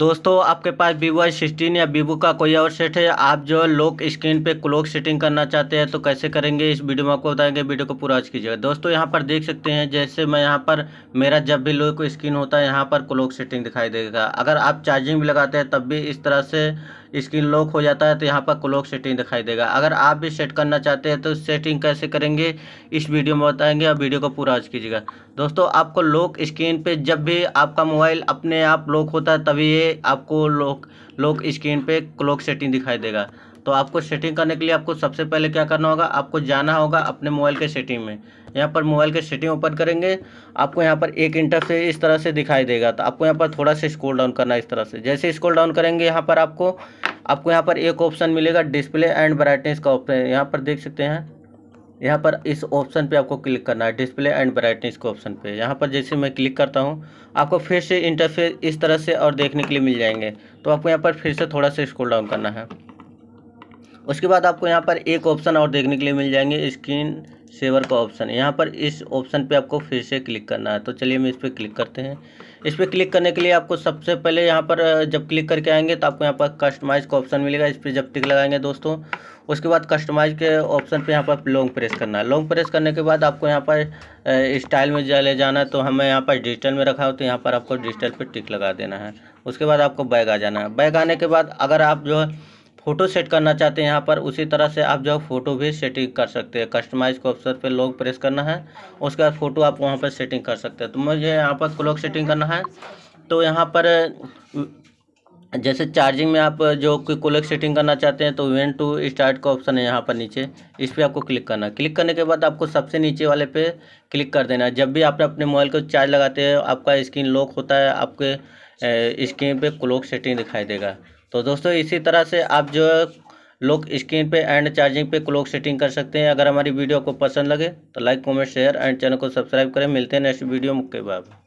दोस्तों आपके पास वीवो सिक्सटीन या वीवो का कोई और सेट है आप जो लॉक स्क्रीन पे क्लॉक सेटिंग करना चाहते हैं तो कैसे करेंगे इस वीडियो में आपको बताएंगे वीडियो को पूरा आज कीजिएगा दोस्तों यहाँ पर देख सकते हैं जैसे मैं यहाँ पर मेरा जब भी लॉक स्क्रीन होता है यहाँ पर क्लॉक सेटिंग दिखाई देगा अगर आप चार्जिंग भी लगाते हैं तब भी इस तरह से स्क्रीन लॉक हो जाता है तो यहाँ पर क्लॉक सेटिंग दिखाई देगा अगर आप भी सेट करना चाहते हैं तो सेटिंग कैसे करेंगे इस वीडियो में बताएंगे और वीडियो को पूरा आज कीजिएगा दोस्तों आपको लॉक स्क्रीन पर जब भी आपका मोबाइल अपने आप लॉक होता है तभी ये आपको लॉक लॉक स्क्रीन पे क्लॉक सेटिंग दिखाई देगा तो आपको सेटिंग करने के लिए आपको सबसे पहले क्या करना होगा आपको जाना होगा अपने मोबाइल के सेटिंग में यहाँ पर मोबाइल के सेटिंग ओपन करेंगे आपको यहाँ पर एक इंटरफेस इस तरह से दिखाई देगा तो आपको यहाँ पर थोड़ा सा स्क्रॉल डाउन करना इस तरह से जैसे स्क्रॉल डाउन करेंगे यहाँ पर आपको आपको यहाँ पर एक ऑप्शन मिलेगा डिस्प्ले एंड ब्राइटनेस का ऑप्शन यहाँ पर देख सकते हैं यहाँ पर इस ऑप्शन पे आपको क्लिक करना है डिस्प्ले एंड ब्राइटनेस के ऑप्शन पे यहाँ पर जैसे मैं क्लिक करता हूँ आपको फिर से इंटरफेस इस तरह से और देखने के लिए मिल जाएंगे तो आपको यहाँ पर फिर से थोड़ा सा स्क्रॉल डाउन करना है उसके बाद आपको यहाँ पर एक ऑप्शन और देखने के लिए मिल जाएंगे स्क्रीन सेवर का ऑप्शन है यहाँ पर इस ऑप्शन पे आपको फिर से क्लिक करना है तो चलिए हम इस पर क्लिक करते हैं इस पर क्लिक करने के लिए आपको सबसे पहले यहाँ पर जब क्लिक करके आएंगे तो आपको यहाँ पर कस्टमाइज का ऑप्शन मिलेगा इस पर जब टिक लगाएंगे दोस्तों उसके बाद कस्टमाइज के ऑप्शन पे यहाँ पर लॉन्ग प्रेस करना है लॉन्ग प्रेस करने के बाद आपको यहाँ पर स्टाइल में ले जाना तो हमें यहाँ पर डिजिटल में रखा हो तो यहाँ पर आपको डिजिटल पर टिक लगा देना है उसके बाद आपको बैग आ जाना है बैग आने के बाद अगर आप जो है फ़ोटो सेट करना चाहते हैं यहाँ पर उसी तरह से आप जो फ़ोटो भी सेटिंग कर सकते हैं कस्टमाइज के ऑप्शन पे लॉग प्रेस करना है उसके बाद फ़ोटो आप वहाँ पर सेटिंग कर सकते हैं तो मुझे यहाँ पर क्लॉक सेटिंग करना है तो यहाँ पर जैसे चार्जिंग में आप जो क्लॉक सेटिंग करना चाहते हैं तो वेन टू स्टार्ट का ऑप्शन है यहाँ पर नीचे इस पर आपको क्लिक करना है क्लिक करने के बाद आपको सबसे नीचे वाले पे क्लिक कर देना है जब भी आप अपने मोबाइल को चार्ज लगाते हैं आपका स्क्रीन लॉक होता है आपके स्क्रीन पे क्लॉक सेटिंग दिखाई देगा तो दोस्तों इसी तरह से आप जो लोग स्क्रीन पे एंड चार्जिंग पे क्लॉक सेटिंग कर सकते हैं अगर हमारी वीडियो को पसंद लगे तो like comment share and channel को सब्सक्राइब करें मिलते हैं नेक्स्ट वीडियो मुक्के बाब